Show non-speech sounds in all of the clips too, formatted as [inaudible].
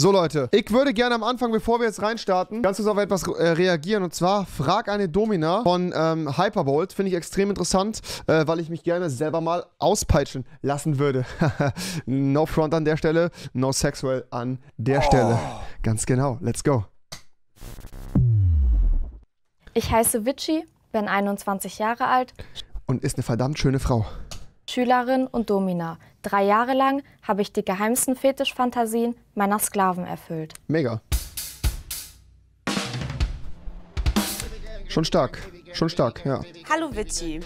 So Leute, ich würde gerne am Anfang, bevor wir jetzt reinstarten, ganz kurz auf etwas äh, reagieren. Und zwar, frag eine Domina von ähm, Hyperbolt. Finde ich extrem interessant, äh, weil ich mich gerne selber mal auspeitschen lassen würde. [laughs] no front an der Stelle, no sexual an der oh. Stelle. Ganz genau, let's go. Ich heiße Vichy, bin 21 Jahre alt. Und ist eine verdammt schöne Frau. Schülerin und Domina. Drei Jahre lang habe ich die geheimsten Fetischfantasien meiner Sklaven erfüllt. Mega. Schon stark, schon stark, ja. Hallo Vici.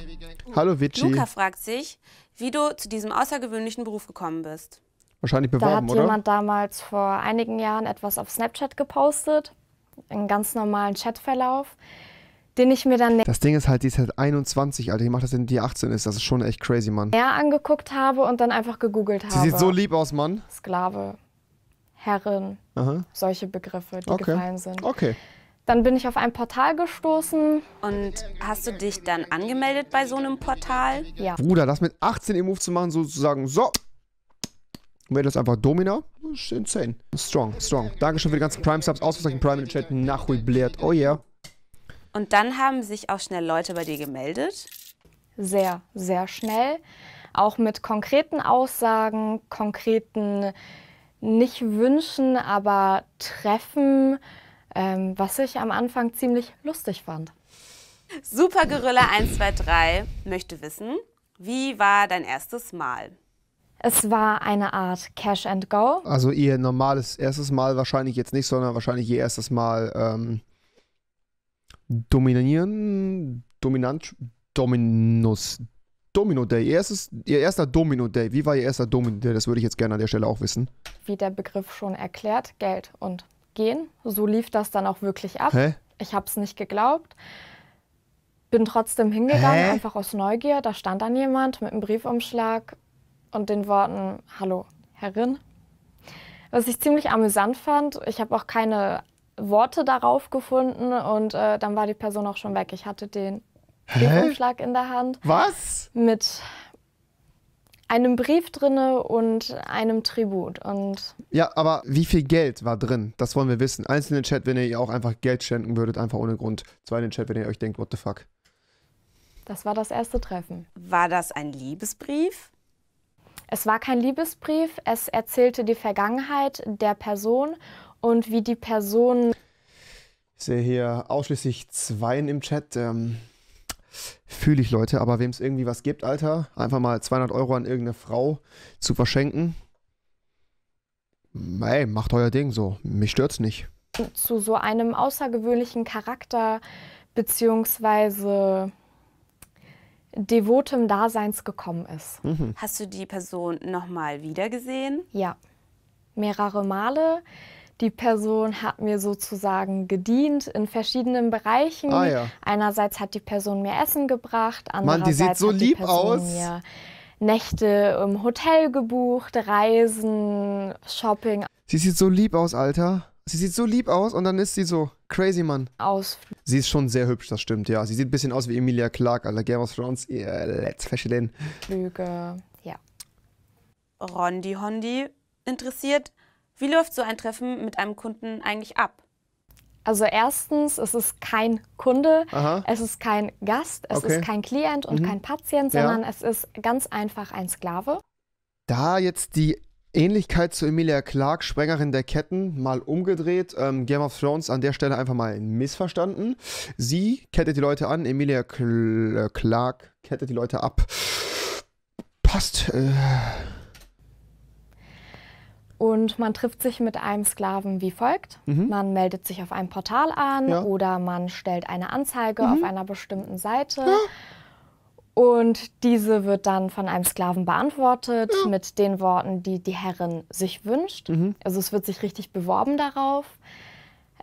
Hallo Vici. Luca fragt sich, wie du zu diesem außergewöhnlichen Beruf gekommen bist. Wahrscheinlich beworben, oder? Da hat oder? jemand damals vor einigen Jahren etwas auf Snapchat gepostet, einen ganz normalen Chatverlauf den ich mir dann Das Ding ist halt, die ist halt 21, Alter. Die macht das, wenn die 18 ist. Das ist schon echt crazy, Mann. Näher angeguckt habe und dann einfach gegoogelt habe. Sie sieht so lieb aus, Mann. Sklave, Herrin, Aha. solche Begriffe, die okay. gefallen sind. Okay. Dann bin ich auf ein Portal gestoßen. Und hast du dich dann angemeldet bei so einem Portal? Ja. Bruder, das mit 18 im Move zu machen, sozusagen, so. Wäre das einfach Domina? Das ist insane. Strong, strong. Dankeschön für die ganzen Prime-Subs. Ausgezeichnet Prime in den Chat. Nachholblärt. Oh yeah. Und dann haben sich auch schnell Leute bei dir gemeldet? Sehr, sehr schnell. Auch mit konkreten Aussagen, konkreten nicht wünschen, aber treffen, ähm, was ich am Anfang ziemlich lustig fand. Super Gorilla 123 möchte wissen, wie war dein erstes Mal? Es war eine Art Cash and Go. Also ihr normales erstes Mal wahrscheinlich jetzt nicht, sondern wahrscheinlich ihr erstes Mal ähm, Dominieren, Dominant, Dominus, Domino Day. Ihr, erstes, ihr erster Domino Day. Wie war Ihr erster Domino Day? Das würde ich jetzt gerne an der Stelle auch wissen. Wie der Begriff schon erklärt, Geld und Gehen. So lief das dann auch wirklich ab. Hä? Ich habe es nicht geglaubt. Bin trotzdem hingegangen, Hä? einfach aus Neugier. Da stand dann jemand mit einem Briefumschlag und den Worten: Hallo, Herrin. Was ich ziemlich amüsant fand, ich habe auch keine Worte darauf gefunden und äh, dann war die Person auch schon weg. Ich hatte den Briefumschlag in der Hand. Was? Mit einem Brief drinne und einem Tribut und ja, aber wie viel Geld war drin? Das wollen wir wissen. Einzelne Chat, wenn ihr auch einfach Geld schenken würdet, einfach ohne Grund. Zwei in den Chat, wenn ihr euch denkt, what the fuck. Das war das erste Treffen. War das ein Liebesbrief? Es war kein Liebesbrief. Es erzählte die Vergangenheit der Person und wie die Person. Ich sehe hier ausschließlich Zweien im Chat. Ähm, Fühle ich, Leute. Aber wem es irgendwie was gibt, Alter, einfach mal 200 Euro an irgendeine Frau zu verschenken. Ey, macht euer Ding so. Mich stört's nicht. Zu so einem außergewöhnlichen Charakter beziehungsweise devotem Daseins gekommen ist. Mhm. Hast du die Person nochmal wiedergesehen? Ja, mehrere Male. Die Person hat mir sozusagen gedient in verschiedenen Bereichen. Ah, ja. Einerseits hat die Person mir Essen gebracht, andererseits Mann, die sieht so hat die Person aus. mir Nächte im Hotel gebucht, Reisen, Shopping. Sie sieht so lieb aus, Alter. Sie sieht so lieb aus und dann ist sie so crazy, Mann. Aus. Sie ist schon sehr hübsch, das stimmt, ja. Sie sieht ein bisschen aus wie Emilia Clarke, Alter. Game of Thrones, yeah, let's verstehen. Flüge, ja. Rondi Hondi interessiert, wie läuft so ein Treffen mit einem Kunden eigentlich ab? Also erstens, es ist kein Kunde, Aha. es ist kein Gast, es okay. ist kein Klient und mhm. kein Patient, sondern ja. es ist ganz einfach ein Sklave. Da jetzt die Ähnlichkeit zu Emilia Clark, Sprengerin der Ketten, mal umgedreht. Ähm, Game of Thrones an der Stelle einfach mal missverstanden. Sie kettet die Leute an, Emilia Cl äh, Clark kettet die Leute ab. Passt. Äh und man trifft sich mit einem Sklaven wie folgt. Mhm. Man meldet sich auf einem Portal an ja. oder man stellt eine Anzeige mhm. auf einer bestimmten Seite. Ja. Und diese wird dann von einem Sklaven beantwortet ja. mit den Worten, die die Herrin sich wünscht. Mhm. Also es wird sich richtig beworben darauf.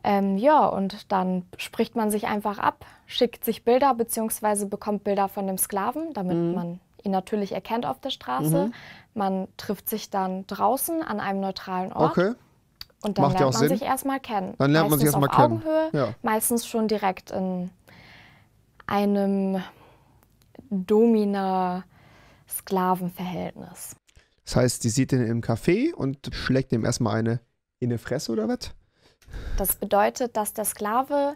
Ähm, ja, und dann spricht man sich einfach ab, schickt sich Bilder bzw. bekommt Bilder von dem Sklaven, damit mhm. man ihn natürlich erkennt auf der Straße. Mhm. Man trifft sich dann draußen an einem neutralen Ort. Okay. Und dann Macht lernt man Sinn. sich erstmal kennen. Dann lernt meistens man sich erstmal kennen. Augenhöhe, ja. meistens schon direkt in einem Domina-Sklavenverhältnis. Das heißt, die sieht ihn im Café und schlägt ihm erstmal eine in die Fresse oder was? Das bedeutet, dass der Sklave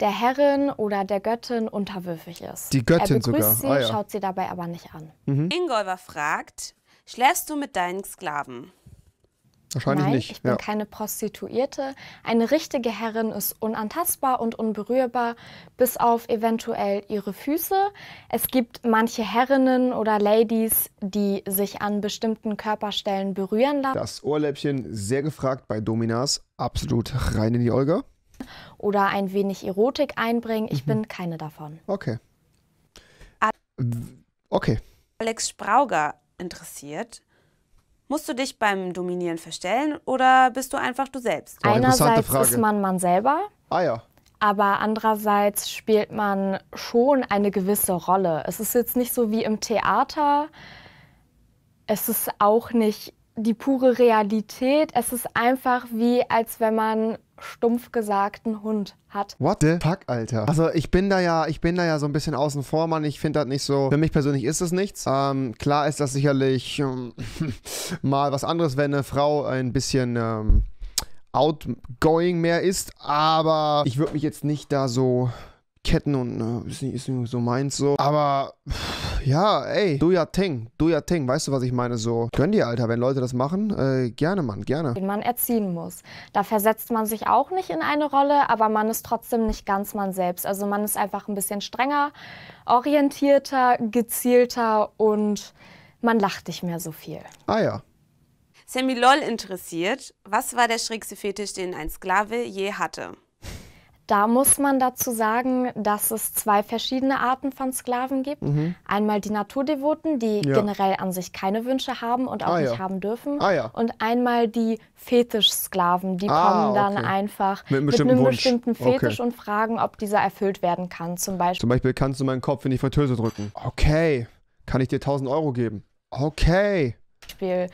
der Herrin oder der Göttin unterwürfig ist. Die Göttin er sogar. Sie, ah, ja. schaut sie dabei aber nicht an. Mhm. Ingolver fragt, schläfst du mit deinen Sklaven? Wahrscheinlich Nein, nicht. Ich bin ja. keine Prostituierte. Eine richtige Herrin ist unantastbar und unberührbar, bis auf eventuell ihre Füße. Es gibt manche Herrinnen oder Ladies, die sich an bestimmten Körperstellen berühren lassen. Das Ohrläppchen sehr gefragt bei Dominas. Absolut rein in die Olga. Oder ein wenig Erotik einbringen. Ich mhm. bin keine davon. Okay. Okay. Alex Sprauger interessiert Musst du dich beim Dominieren verstellen oder bist du einfach du selbst? Oh, Einerseits ist man man selber. Ah ja. Aber andererseits spielt man schon eine gewisse Rolle. Es ist jetzt nicht so wie im Theater. Es ist auch nicht die pure Realität. Es ist einfach wie, als wenn man stumpf gesagten Hund hat. What the fuck, Alter? Also ich bin da ja, ich bin da ja so ein bisschen außen vor, Mann. Ich finde das nicht so. Für mich persönlich ist das nichts. Ähm, klar ist das sicherlich ähm, [laughs] mal was anderes, wenn eine Frau ein bisschen. Ähm, outgoing mehr ist, aber ich würde mich jetzt nicht da so Ketten und ne, ist, nicht, ist nicht so meins so. Aber ja, ey, do ya thing, do ya thing, weißt du, was ich meine? So, gönn dir, Alter, wenn Leute das machen, äh, gerne, Mann, gerne. Den man erziehen muss. Da versetzt man sich auch nicht in eine Rolle, aber man ist trotzdem nicht ganz man selbst. Also man ist einfach ein bisschen strenger, orientierter, gezielter und man lacht nicht mehr so viel. Ah ja. Sammy Loll interessiert, was war der schrägste Fetisch, den ein Sklave je hatte? Da muss man dazu sagen, dass es zwei verschiedene Arten von Sklaven gibt. Mhm. Einmal die Naturdevoten, die ja. generell an sich keine Wünsche haben und auch ah, nicht ja. haben dürfen. Ah, ja. Und einmal die Fetischsklaven, die ah, kommen dann okay. einfach mit einem bestimmten, mit einem bestimmten Fetisch okay. und fragen, ob dieser erfüllt werden kann. Zum Beispiel. Zum Beispiel kannst du meinen Kopf in die Fritteuse drücken. Okay. Kann ich dir 1000 Euro geben? Okay. Beispiel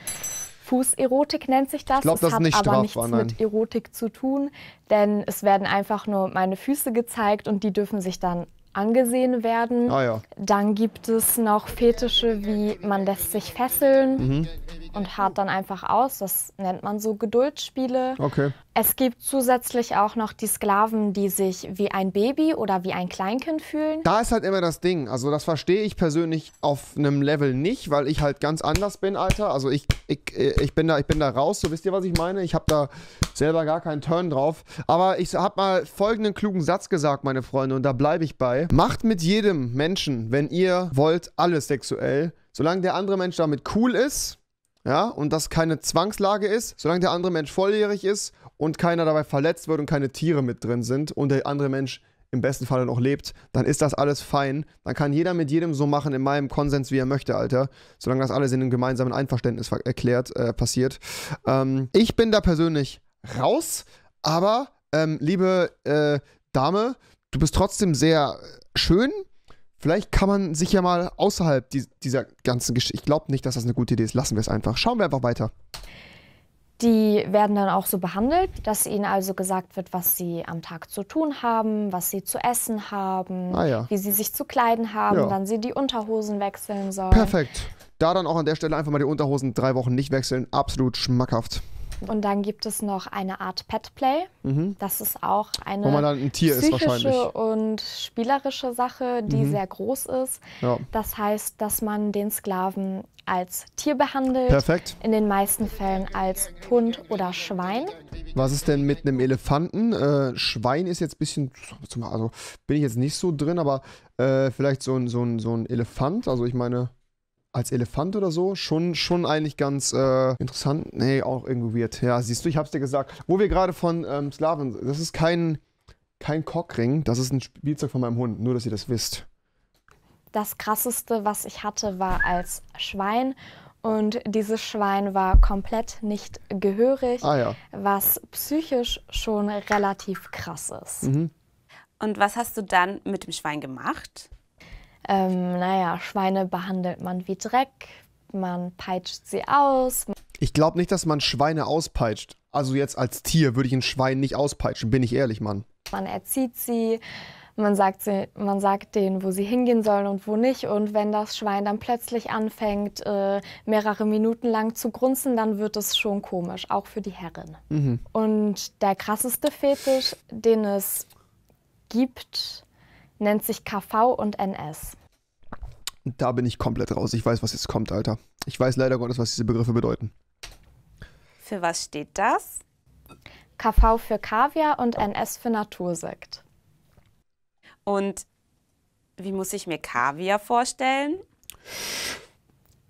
Fußerotik nennt sich das. Ich glaub, das, das hat nicht aber nichts nein. mit Erotik zu tun, denn es werden einfach nur meine Füße gezeigt und die dürfen sich dann angesehen werden. Ah, ja. Dann gibt es noch Fetische wie man lässt sich fesseln mhm. und hart dann einfach aus. Das nennt man so Geduldsspiele. Okay. Es gibt zusätzlich auch noch die Sklaven, die sich wie ein Baby oder wie ein Kleinkind fühlen. Da ist halt immer das Ding. Also das verstehe ich persönlich auf einem Level nicht, weil ich halt ganz anders bin, Alter. Also ich, ich, äh, ich, bin, da, ich bin da raus, so wisst ihr, was ich meine? Ich habe da selber gar keinen Turn drauf. Aber ich habe mal folgenden klugen Satz gesagt, meine Freunde, und da bleibe ich bei. Macht mit jedem Menschen, wenn ihr wollt, alles sexuell. Solange der andere Mensch damit cool ist, ja, und das keine Zwangslage ist, solange der andere Mensch volljährig ist und keiner dabei verletzt wird und keine Tiere mit drin sind und der andere Mensch im besten Falle noch lebt, dann ist das alles fein. Dann kann jeder mit jedem so machen, in meinem Konsens, wie er möchte, Alter. Solange das alles in einem gemeinsamen Einverständnis erklärt, äh, passiert. Ähm, ich bin da persönlich raus, aber, ähm, liebe äh, Dame, du bist trotzdem sehr schön. Vielleicht kann man sich ja mal außerhalb die, dieser ganzen Geschichte. Ich glaube nicht, dass das eine gute Idee ist. Lassen wir es einfach. Schauen wir einfach weiter. Die werden dann auch so behandelt, dass ihnen also gesagt wird, was sie am Tag zu tun haben, was sie zu essen haben, ah ja. wie sie sich zu kleiden haben, ja. dann sie die Unterhosen wechseln sollen. Perfekt. Da dann auch an der Stelle einfach mal die Unterhosen drei Wochen nicht wechseln. Absolut schmackhaft. Und dann gibt es noch eine Art Pet Play. Mhm. Das ist auch eine ein psychische und spielerische Sache, die mhm. sehr groß ist. Ja. Das heißt, dass man den Sklaven als Tier behandelt. Perfekt. In den meisten Fällen als Hund oder Schwein. Was ist denn mit einem Elefanten? Äh, Schwein ist jetzt ein bisschen, also bin ich jetzt nicht so drin, aber äh, vielleicht so ein, so, ein, so ein Elefant. Also ich meine, als Elefant oder so schon, schon eigentlich ganz äh, interessant. Nee, auch irgendwie weird. Ja, siehst du, ich hab's dir gesagt. Wo wir gerade von ähm, Slaven, das ist kein, kein Cockring, das ist ein Spielzeug von meinem Hund, nur dass ihr das wisst. Das krasseste, was ich hatte, war als Schwein. Und dieses Schwein war komplett nicht gehörig, ah, ja. was psychisch schon relativ krass ist. Mhm. Und was hast du dann mit dem Schwein gemacht? ähm, naja, Schweine behandelt man wie Dreck, man peitscht sie aus. Ich glaube nicht, dass man Schweine auspeitscht. Also jetzt als Tier würde ich ein Schwein nicht auspeitschen, bin ich ehrlich, Mann. Man erzieht sie, man sagt, sie, man sagt denen, wo sie hingehen sollen und wo nicht. Und wenn das Schwein dann plötzlich anfängt, äh, mehrere Minuten lang zu grunzen, dann wird es schon komisch, auch für die Herrin. Mhm. Und der krasseste Fetisch, den es gibt, nennt sich KV und NS. Da bin ich komplett raus. Ich weiß, was jetzt kommt, Alter. Ich weiß leider Gottes, was diese Begriffe bedeuten. Für was steht das? KV für Kaviar und NS für Natursekt. Und wie muss ich mir Kaviar vorstellen?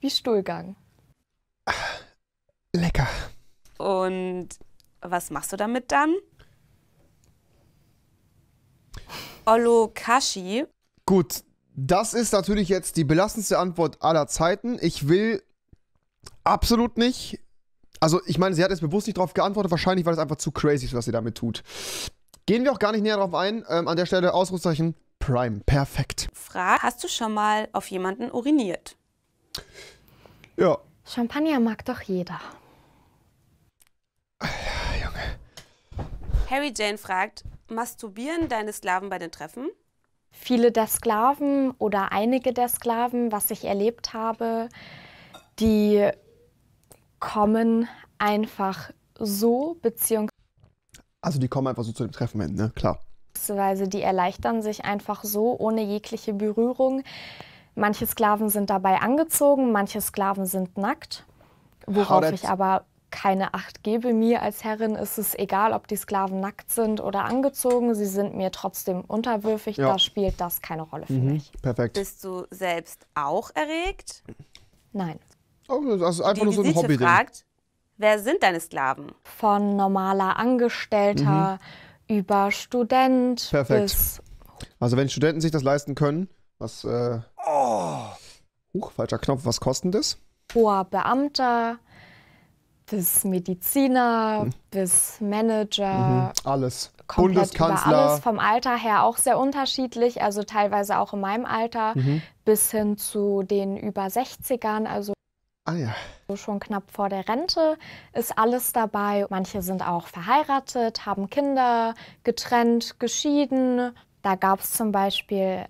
Wie Stuhlgang. Lecker. Und was machst du damit dann? Olokashi. Gut, das ist natürlich jetzt die belastendste Antwort aller Zeiten. Ich will absolut nicht. Also, ich meine, sie hat jetzt bewusst nicht darauf geantwortet. Wahrscheinlich, weil es einfach zu crazy ist, was sie damit tut. Gehen wir auch gar nicht näher darauf ein. Ähm, an der Stelle Ausrufzeichen Prime. Perfekt. Frage: Hast du schon mal auf jemanden uriniert? Ja. Champagner mag doch jeder. Äh, Junge. Harry Jane fragt, Masturbieren deine Sklaven bei den Treffen? Viele der Sklaven oder einige der Sklaven, was ich erlebt habe, die kommen einfach so, beziehungsweise. Also die kommen einfach so zu dem Treffen hin, ne? Klar. die erleichtern sich einfach so, ohne jegliche Berührung. Manche Sklaven sind dabei angezogen, manche Sklaven sind nackt, worauf ich aber keine Acht gebe. Mir als Herrin ist es egal, ob die Sklaven nackt sind oder angezogen, sie sind mir trotzdem unterwürfig, ja. da spielt das keine Rolle für mhm. mich. Perfekt. Bist du selbst auch erregt? Nein. Oh, das ist einfach die nur so ein Hobby. Fragt, wer sind deine Sklaven? Von normaler Angestellter mhm. über Student Perfekt. bis... Also wenn Studenten sich das leisten können, was... Äh, oh, huch, falscher Knopf, was kostet das? Hoher Beamter, bis Mediziner, hm. bis Manager. Mhm. Alles. Bundeskanzler. alles vom Alter her auch sehr unterschiedlich, also teilweise auch in meinem Alter mhm. bis hin zu den über 60ern, also ah, ja. schon knapp vor der Rente ist alles dabei. Manche sind auch verheiratet, haben Kinder, getrennt, geschieden. Da gab es zum Beispiel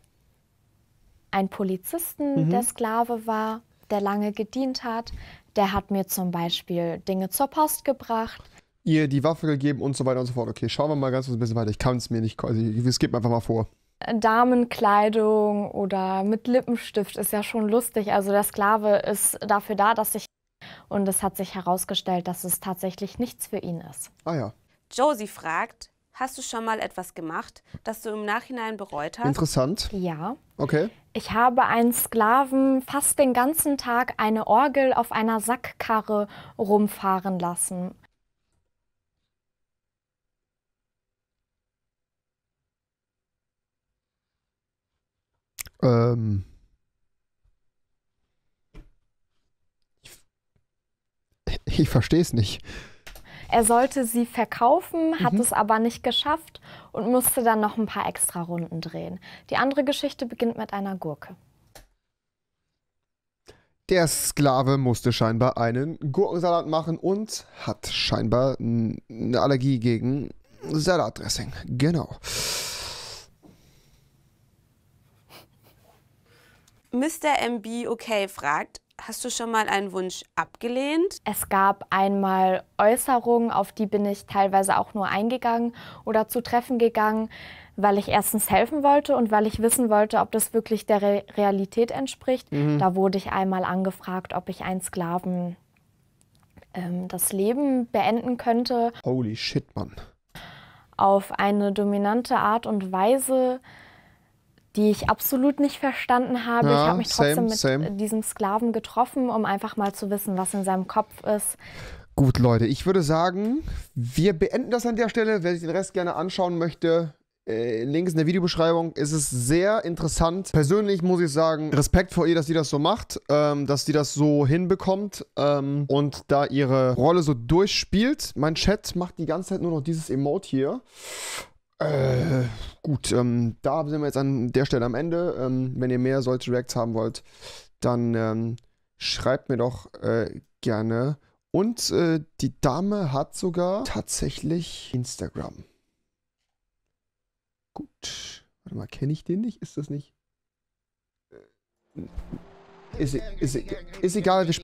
einen Polizisten, mhm. der Sklave war, der lange gedient hat. Der hat mir zum Beispiel Dinge zur Post gebracht. Ihr die Waffe gegeben und so weiter und so fort. Okay, schauen wir mal ganz kurz ein bisschen weiter. Ich kann es mir nicht, also es gibt mir einfach mal vor. Damenkleidung oder mit Lippenstift ist ja schon lustig. Also der Sklave ist dafür da, dass ich. Und es hat sich herausgestellt, dass es tatsächlich nichts für ihn ist. Ah ja. Josie fragt, Hast du schon mal etwas gemacht, das du im Nachhinein bereut hast? Interessant. Ja. Okay. Ich habe einen Sklaven fast den ganzen Tag eine Orgel auf einer Sackkarre rumfahren lassen. Ähm. Ich, ich verstehe es nicht. Er sollte sie verkaufen, hat mhm. es aber nicht geschafft und musste dann noch ein paar extra Runden drehen. Die andere Geschichte beginnt mit einer Gurke. Der Sklave musste scheinbar einen Gurkensalat machen und hat scheinbar eine Allergie gegen Salatdressing. Genau. Mr. MB okay fragt, Hast du schon mal einen Wunsch abgelehnt? Es gab einmal Äußerungen, auf die bin ich teilweise auch nur eingegangen oder zu Treffen gegangen, weil ich erstens helfen wollte und weil ich wissen wollte, ob das wirklich der Re Realität entspricht. Mhm. Da wurde ich einmal angefragt, ob ich einen Sklaven ähm, das Leben beenden könnte. Holy shit, Mann. Auf eine dominante Art und Weise, die ich absolut nicht verstanden habe. Ja, ich habe mich same, trotzdem mit äh, same. diesem Sklaven getroffen, um einfach mal zu wissen, was in seinem Kopf ist. Gut, Leute, ich würde sagen, wir beenden das an der Stelle. Wer sich den Rest gerne anschauen möchte, äh, links in der Videobeschreibung. ist Es sehr interessant. Persönlich muss ich sagen, Respekt vor ihr, dass sie das so macht, ähm, dass sie das so hinbekommt ähm, und da ihre Rolle so durchspielt. Mein Chat macht die ganze Zeit nur noch dieses Emote hier. Äh, gut, ähm, da sind wir jetzt an der Stelle am Ende. Ähm, wenn ihr mehr solche Reacts haben wollt, dann ähm, schreibt mir doch äh, gerne. Und äh, die Dame hat sogar tatsächlich Instagram. Gut. Warte mal, kenne ich den nicht? Ist das nicht? Ist, äh, ist, ist, ist egal, wir,